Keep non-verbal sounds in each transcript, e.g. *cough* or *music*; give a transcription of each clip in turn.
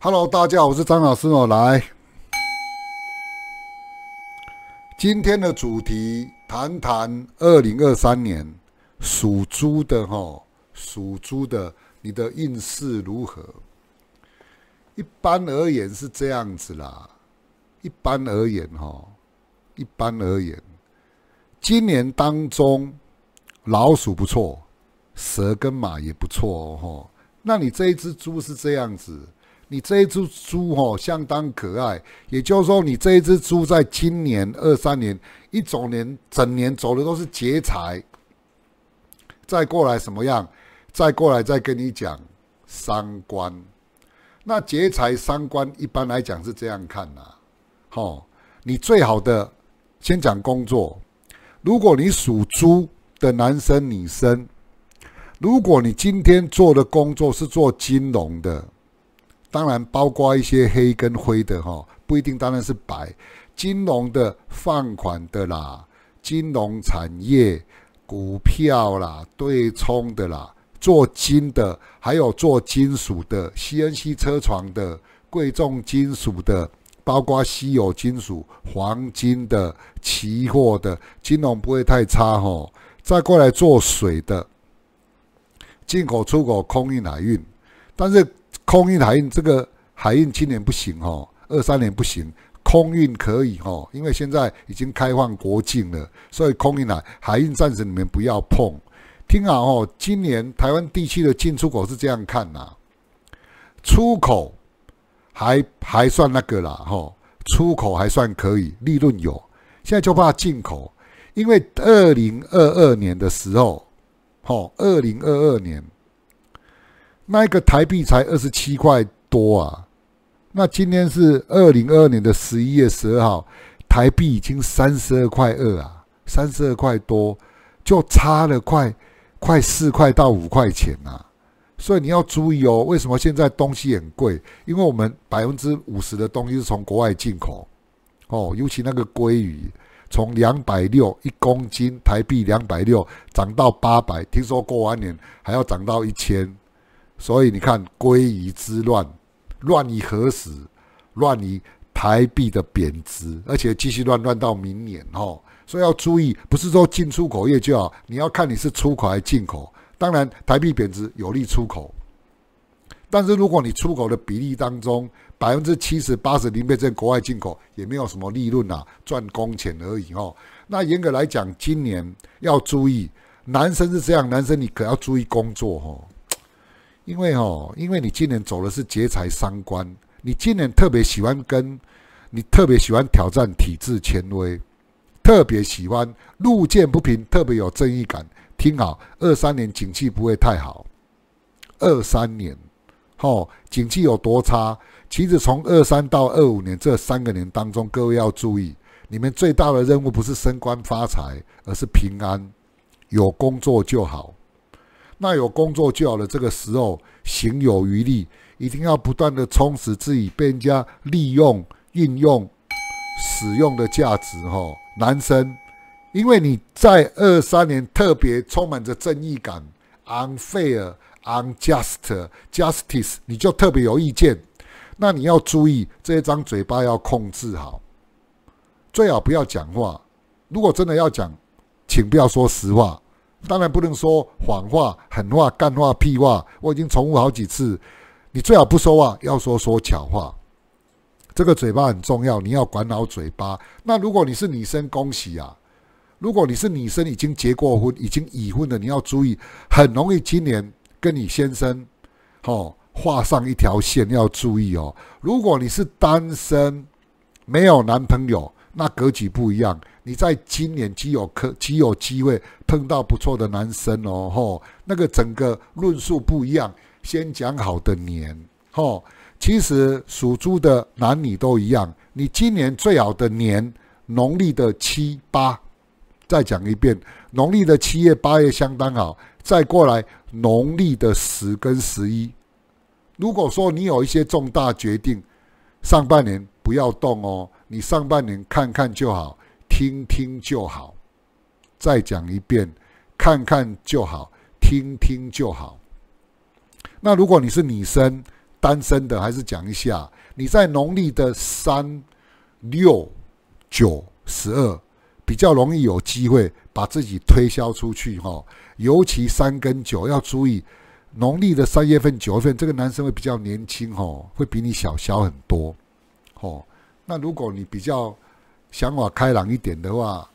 Hello，大家好，我是张老师哦。来，今天的主题谈谈二零二三年属猪的哈，属猪的你的运势如何？一般而言是这样子啦。一般而言哈，一般而言，今年当中老鼠不错，蛇跟马也不错哦。吼，那你这一只猪是这样子？你这一只猪哦，相当可爱。也就是说，你这一只猪在今年二三年一整年整年走的都是劫财，再过来什么样？再过来再跟你讲三观。那劫财三观一般来讲是这样看呐。哦，你最好的先讲工作。如果你属猪的男生女生，如果你今天做的工作是做金融的。当然，包括一些黑跟灰的哈，不一定当然是白。金融的放款的啦，金融产业、股票啦、对冲的啦、做金的，还有做金属的、CNC 车床的、贵重金属的，包括稀有金属、黄金的、期货的，金融不会太差哈。再过来做水的，进口、出口、空运、海运，但是。空运海运这个海运今年不行哦，二三年不行，空运可以哦，因为现在已经开放国境了，所以空运台海运暂时你们不要碰。听好哦，今年台湾地区的进出口是这样看呐，出口还还算那个啦哈，出口还算可以，利润有。现在就怕进口，因为二零二二年的时候，哦，二零二二年。那一个台币才二十七块多啊？那今天是二零二二年的十一月十二号，台币已经三十二块二啊，三十二块多，就差了快快四块到五块钱呐。所以你要注意哦，为什么现在东西很贵？因为我们百分之五十的东西是从国外进口哦，尤其那个鲑鱼，从两百六一公斤台币两百六，涨到八百，听说过完年还要涨到一千。所以你看，归于之乱，乱于何时？乱于台币的贬值，而且继续乱乱到明年哦。所以要注意，不是说进出口业就好，你要看你是出口还是进口。当然，台币贬值有利出口，但是如果你出口的比例当中百分之七十八十零被在国外进口，也没有什么利润呐，赚工钱而已哦。那严格来讲，今年要注意，男生是这样，男生你可要注意工作哦。因为哦，因为你今年走的是劫财伤官，你今年特别喜欢跟，你特别喜欢挑战体制权威，特别喜欢路见不平，特别有正义感。听好，二三年景气不会太好，二三年，哦，景气有多差？其实从二三到二五年这三个年当中，各位要注意，你们最大的任务不是升官发财，而是平安，有工作就好。那有工作就好了，这个时候，行有余力，一定要不断的充实自己，被人家利用、运用、使用的价值。哈，男生，因为你在二三年特别充满着正义感，unfair、unjust、justice，你就特别有意见。那你要注意，这一张嘴巴要控制好，最好不要讲话。如果真的要讲，请不要说实话。当然不能说谎话、狠话、干话、屁话。我已经重复好几次，你最好不说话，要说说巧话。这个嘴巴很重要，你要管好嘴巴。那如果你是女生，恭喜啊！如果你是女生已经结过婚、已经已婚的，你要注意，很容易今年跟你先生哦画上一条线，要注意哦。如果你是单身，没有男朋友。那格局不一样，你在今年极有可极有机会碰到不错的男生哦吼，那个整个论述不一样。先讲好的年，吼，其实属猪的男女都一样。你今年最好的年，农历的七八，再讲一遍，农历的七月八月相当好。再过来农历的十跟十一，如果说你有一些重大决定，上半年不要动哦。你上半年看看就好，听听就好。再讲一遍，看看就好，听听就好。那如果你是女生，单身的，还是讲一下。你在农历的三、六、九、十二比较容易有机会把自己推销出去哈。尤其三跟九要注意，农历的三月份、九月份，这个男生会比较年轻哈，会比你小小很多，吼。那如果你比较想法开朗一点的话，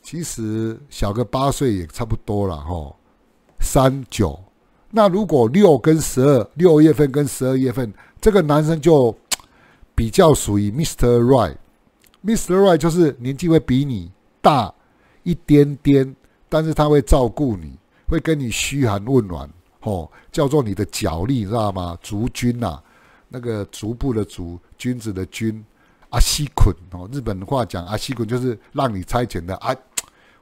其实小个八岁也差不多了哈，三九。那如果六跟十二，六月份跟十二月份，这个男生就 *tsk* 比较属于 Mr. Right。Mr. Right 就是年纪会比你大一点点，但是他会照顾你，会跟你嘘寒问暖，吼，叫做你的脚力，你知道吗？足军呐。那个足部的足，君子的君，阿西捆哦，日本话讲阿西捆就是让你差遣的啊。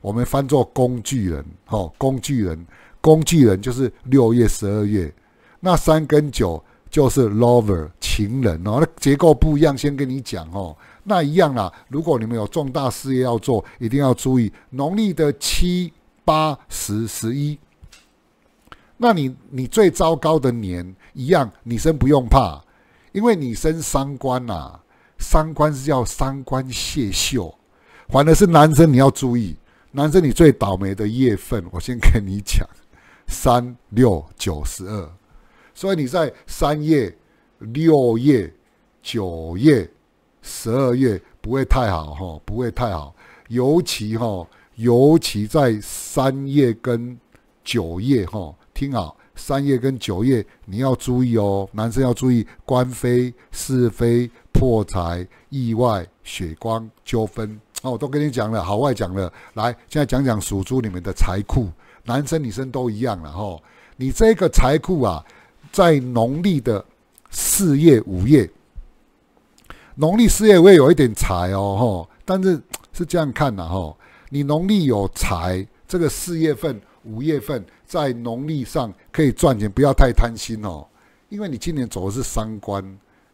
我们翻做工具人哦，工具人，工具人就是六月、十二月。那三跟九就是 lover 情人哦。那结构不一样，先跟你讲哦。那一样啦，如果你们有重大事业要做，一定要注意农历的七八十十一。那你你最糟糕的年一样，女生不用怕。因为你生三观呐，三观是叫三观泄秀，反而是男生你要注意，男生你最倒霉的月份，我先跟你讲，三六九十二，所以你在三月、六月、九月、十二月不会太好哈，不会太好，尤其哈，尤其在三月跟九月哈，听好。三月跟九月你要注意哦，男生要注意官非、是非、破财、意外、血光、纠纷哦。我都跟你讲了，好外讲了，来，现在讲讲属猪里面的财库，男生女生都一样了哈。你这个财库啊，在农历的四月、五月，农历四月会有一点财哦，哈，但是是这样看的哈。你农历有财，这个四月份。五月份在农历上可以赚钱，不要太贪心哦，因为你今年走的是三官，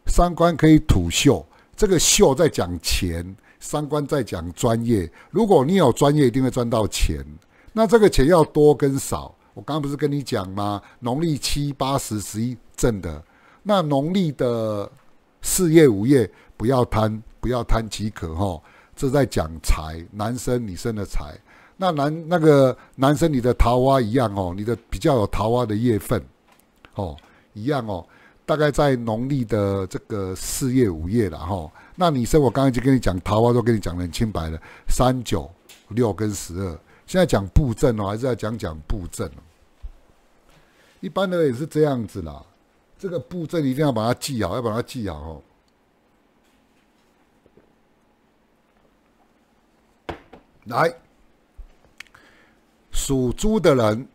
三官可以土秀，这个秀在讲钱，三官在讲专业。如果你有专业，一定会赚到钱。那这个钱要多跟少，我刚不是跟你讲吗？农历七八十十一正的，那农历的四月五月不要贪，不要贪即可哈。这在讲财，男生女生的财。那男那个男生，你的桃花一样哦，你的比较有桃花的月份，哦，一样哦，大概在农历的这个四月五月了哈。那女生，我刚刚就跟你讲桃花，都跟你讲的很清白了，三九六跟十二。现在讲布阵哦，还是要讲讲布阵哦。一般的也是这样子啦，这个布阵一定要把它记好，要把它记好哦。来。属猪的人，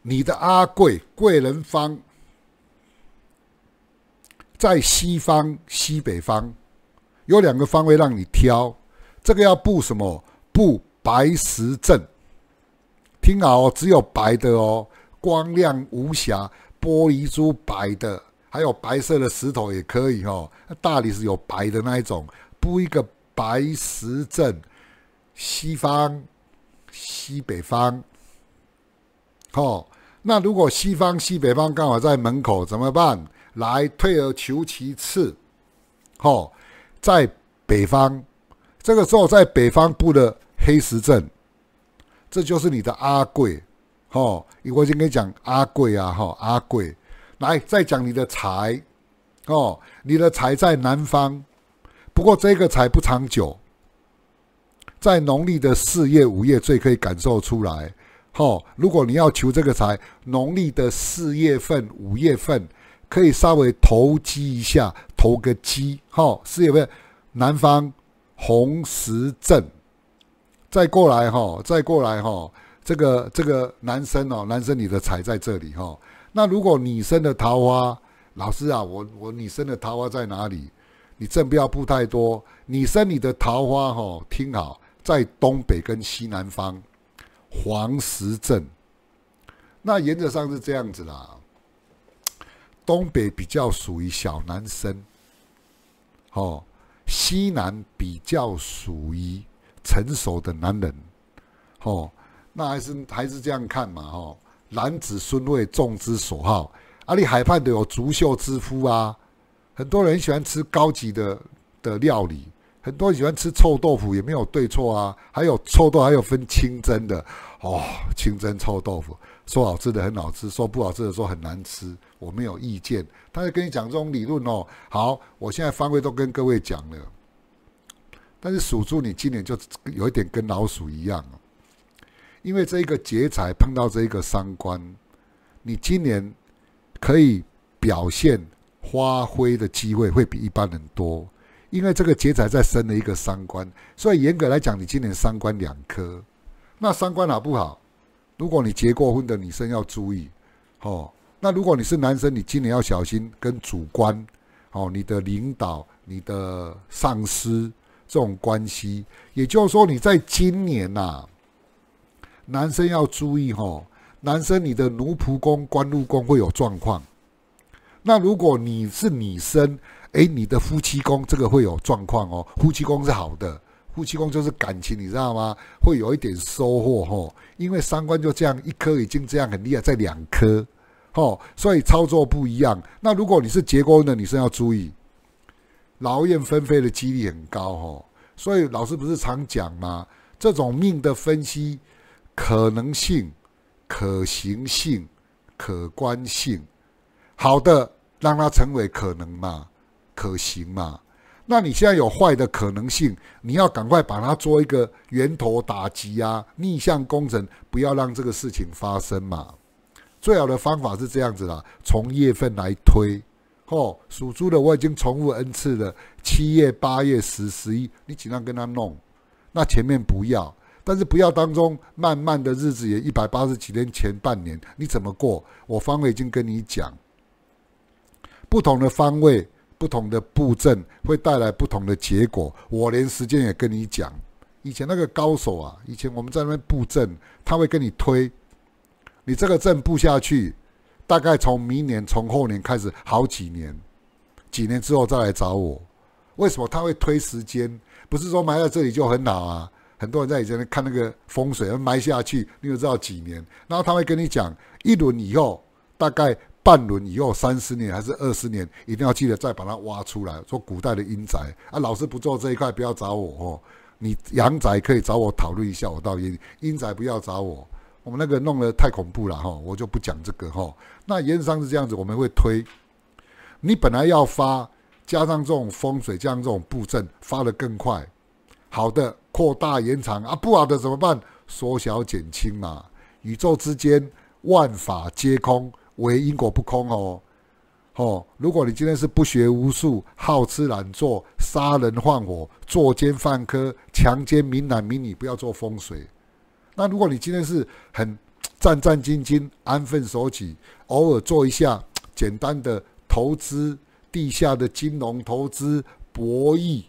你的阿贵贵人方在西方、西北方，有两个方位让你挑。这个要布什么？布白石阵。听好哦，只有白的哦，光亮无瑕，玻璃珠白的，还有白色的石头也可以哦。大理石有白的那一种，布一个白石阵，西方。西北方，哦，那如果西方、西北方刚好在门口怎么办？来，退而求其次，哦，在北方，这个时候在北方布的黑石阵，这就是你的阿贵，哦，我已经跟你讲阿贵啊，哦，阿贵，来，再讲你的财，哦，你的财在南方，不过这个财不长久。在农历的四月、五月最可以感受出来，哦，如果你要求这个财，农历的四月份、五月份可以稍微投机一下，投个机，哦，四月份，南方红石镇，再过来哈，再过来哈。这个这个男生哦，男生你的财在这里哈。那如果女生的桃花，老师啊，我我女生的桃花在哪里？你正不要布太多，女生你的桃花哈，听好。在东北跟西南方，黄石镇，那原则上是这样子啦。东北比较属于小男生，哦，西南比较属于成熟的男人，哦，那还是还是这样看嘛，哦，男子孙位众之所好。阿里海畔的有足秀之夫啊，很多人喜欢吃高级的的料理。很多喜欢吃臭豆腐也没有对错啊，还有臭豆还有分清蒸的哦，清蒸臭豆腐说好吃的很好吃，说不好吃的说很难吃，我没有意见，但是跟你讲这种理论哦。好，我现在方位都跟各位讲了，但是属猪你今年就有一点跟老鼠一样哦，因为这一个劫财碰到这一个三官，你今年可以表现发挥的机会会比一般人多。因为这个劫财再生了一个三官，所以严格来讲，你今年三官两科，那三官好不好？如果你结过婚的女生要注意，哦，那如果你是男生，你今年要小心跟主观，哦，你的领导、你的上司这种关系。也就是说，你在今年呐，男生要注意哦，男生你的奴仆宫、官禄宫会有状况。那如果你是女生，哎，你的夫妻宫这个会有状况哦。夫妻宫是好的，夫妻宫就是感情，你知道吗？会有一点收获哦。因为三观就这样一颗已经这样很厉害，在两颗，哦，所以操作不一样。那如果你是结过婚的女生，要注意，劳燕分飞的几率很高哦。所以老师不是常讲吗？这种命的分析可能性、可行性、可观性，好的，让它成为可能嘛。可行嘛？那你现在有坏的可能性，你要赶快把它做一个源头打击啊，逆向工程，不要让这个事情发生嘛。最好的方法是这样子啦，从月份来推哦。属猪的我已经重复 n 次了，七月、八月、十、十一，你尽量跟他弄。那前面不要，但是不要当中慢慢的日子也一百八十几天前半年，你怎么过？我方位已经跟你讲，不同的方位。不同的布阵会带来不同的结果。我连时间也跟你讲，以前那个高手啊，以前我们在那边布阵，他会跟你推，你这个阵布下去，大概从明年、从后年开始好几年，几年之后再来找我。为什么他会推时间？不是说埋在这里就很老啊。很多人在以前看那个风水，埋下去，你又知道几年？然后他会跟你讲，一轮以后大概。半轮以后，三十年还是二十年，一定要记得再把它挖出来。说古代的阴宅啊，老师不做这一块，不要找我哦。你阳宅可以找我讨论一下，我到阴阴宅不要找我。我们那个弄得太恐怖了哈，我就不讲这个哈。那延商是这样子，我们会推。你本来要发，加上这种风水加上这种布阵发得更快。好的，扩大延长啊，不好的怎么办？缩小减轻嘛。宇宙之间，万法皆空。为因果不空哦，哦，如果你今天是不学无术、好吃懒做、杀人放火、作奸犯科、强奸民男民女，不要做风水。那如果你今天是很 *tsk* 战战兢兢、安分守己，偶尔做一下 *tsk* 简单的投资、地下的金融投资、博弈、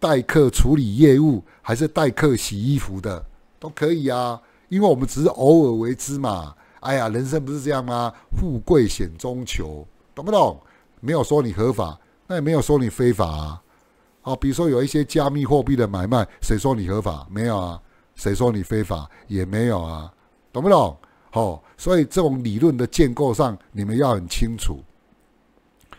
代客处理业务，还是代客洗衣服的，都可以啊，因为我们只是偶尔为之嘛。哎呀，人生不是这样吗？富贵险中求，懂不懂？没有说你合法，那也没有说你非法啊。哦，比如说有一些加密货币的买卖，谁说你合法？没有啊。谁说你非法？也没有啊。懂不懂？吼，所以这种理论的建构上，你们要很清楚。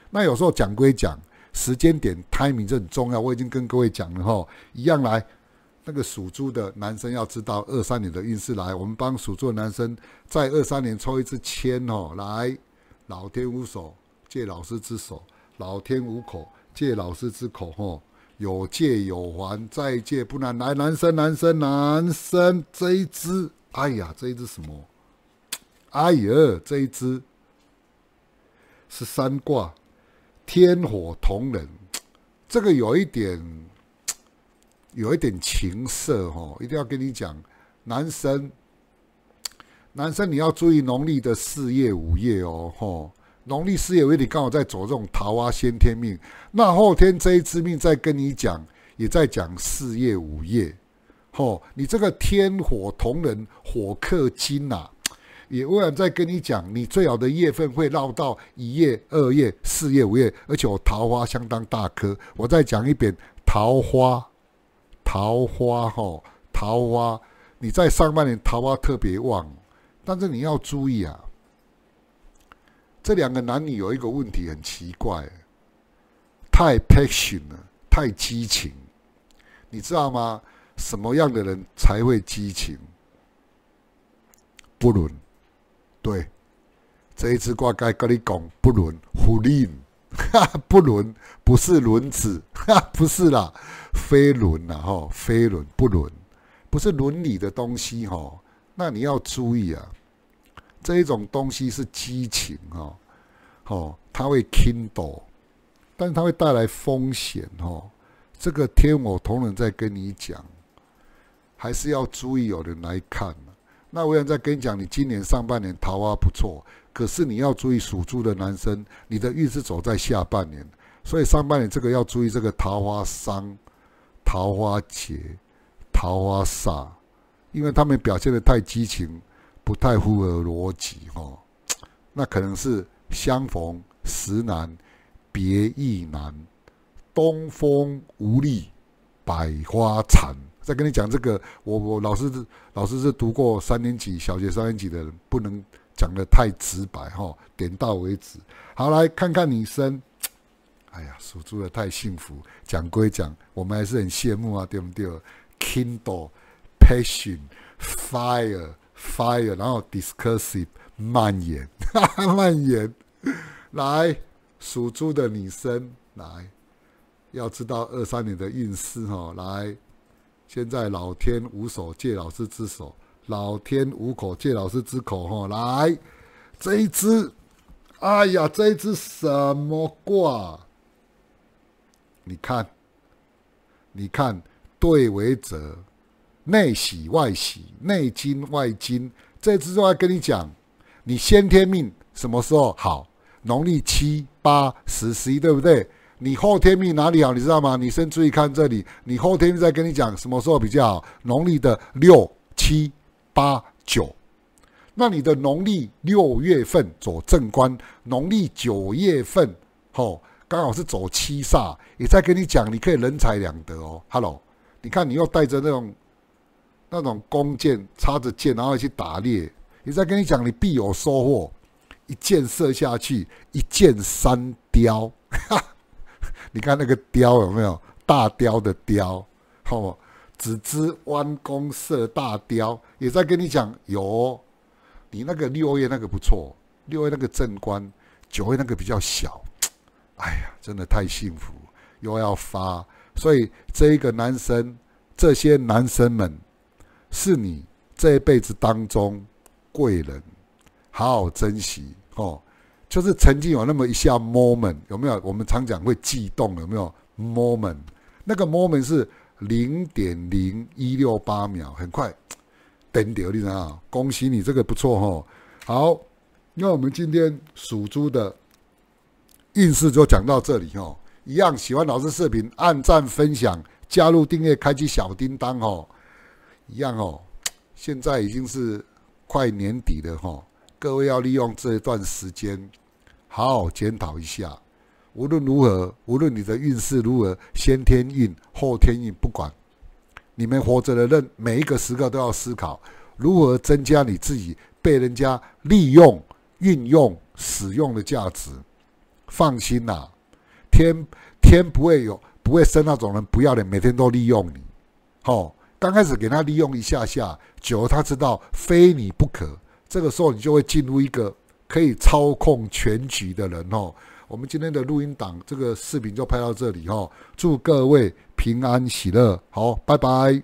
那有时候讲归讲，时间点、timing 这很重要。我已经跟各位讲了，吼，一样来。那个属猪的男生要知道二三年的运势来，我们帮属的男生在二三年抽一支签哦。来，老天无手借老师之手，老天无口借老师之口哦。有借有还，再借不难来。男生，男生，男生，这一支，哎呀，这一支什么？哎呀，这一支是三卦天火同人，这个有一点。有一点情色哦，一定要跟你讲，男生，男生你要注意农历的四月、五月哦，哈，农历四月月你刚好在走这种桃花先天命，那后天这一支命再跟你讲，也在讲四月、五月，吼，你这个天火同仁火克金呐，也未想再跟你讲，你最好的月份会绕到一月、二月、四月、五月，而且我桃花相当大颗，我再讲一遍桃花。桃花哈，桃花，你在上半年桃花特别旺，但是你要注意啊，这两个男女有一个问题很奇怪，太 passion 了，太激情，你知道吗？什么样的人才会激情？不伦，对，这一次挂该跟你讲不伦，不廉。哈，*laughs* 不伦不是伦子，哈，*laughs* 不是啦，飞轮啦，哈，飞轮不伦，不是伦理的东西，哈，那你要注意啊，这一种东西是激情，哈，好，它会 kindle，但它会带来风险，哈，这个天我同仁在跟你讲，还是要注意，有人来看那我想再跟你讲，你今年上半年桃花不错。可是你要注意，属猪的男生，你的运势走在下半年，所以上半年这个要注意，这个桃花伤、桃花劫、桃花煞，因为他们表现的太激情，不太符合逻辑哦。那可能是相逢时难，别亦难，东风无力，百花残。再跟你讲这个，我我老师老师是读过三年级、小学三年级的人，不能。讲的太直白哈，点到为止。好，来看看女生。*tsk* 哎呀，属猪的太幸福。讲归讲，我们还是很羡慕啊，对不对？Kindle, passion, fire, fire，然后 d i s c u s s i n e 蔓延，*laughs* 蔓延。来，属猪的女生，来，要知道二三年的运势哦。来，现在老天无所借老师之手。老天无口，借老师之口哈，来这一只，哎呀，这一只什么卦？你看，你看，对为者，内喜外喜，内金外金。这只我要跟你讲，你先天命什么时候好？农历七八十十一，对不对？你后天命哪里好？你知道吗？你先注意看这里，你后天再跟你讲什么时候比较好。农历的六七。八九，那你的农历六月份走正官，农历九月份吼，刚好是走七煞，也在跟你讲，你可以人财两得哦。Hello，你看你又带着那种那种弓箭，插着箭然后去打猎，也在跟你讲，你必有收获，一箭射下去，一箭三雕。*laughs* 你看那个雕有没有大雕的雕？好。只知弯弓射大雕，也在跟你讲有，你那个六月那个不错，六月那个正官，九月那个比较小。哎呀，真的太幸福，又要发，所以这一个男生，这些男生们，是你这一辈子当中贵人，好好珍惜哦。就是曾经有那么一下 moment，有没有？我们常讲会悸动，有没有 moment？那个 moment 是。零点零一六八秒，很快，等掉你人啊，恭喜你，这个不错哈。好，那我们今天属猪的运势就讲到这里哦。一样，喜欢老师视频，按赞、分享、加入订阅、开启小叮当哦。一样哦，现在已经是快年底了哈，各位要利用这段时间，好好检讨一下。无论如何，无论你的运势如何，先天运、后天运，不管你们活着的人，每一个时刻都要思考如何增加你自己被人家利用、运用、使用的价值。放心啦，天天不会有不会生那种人不要脸，每天都利用你。好，刚开始给他利用一下下，久他知道非你不可，这个时候你就会进入一个可以操控全局的人哦。我们今天的录音档，这个视频就拍到这里哈。祝各位平安喜乐，好，拜拜。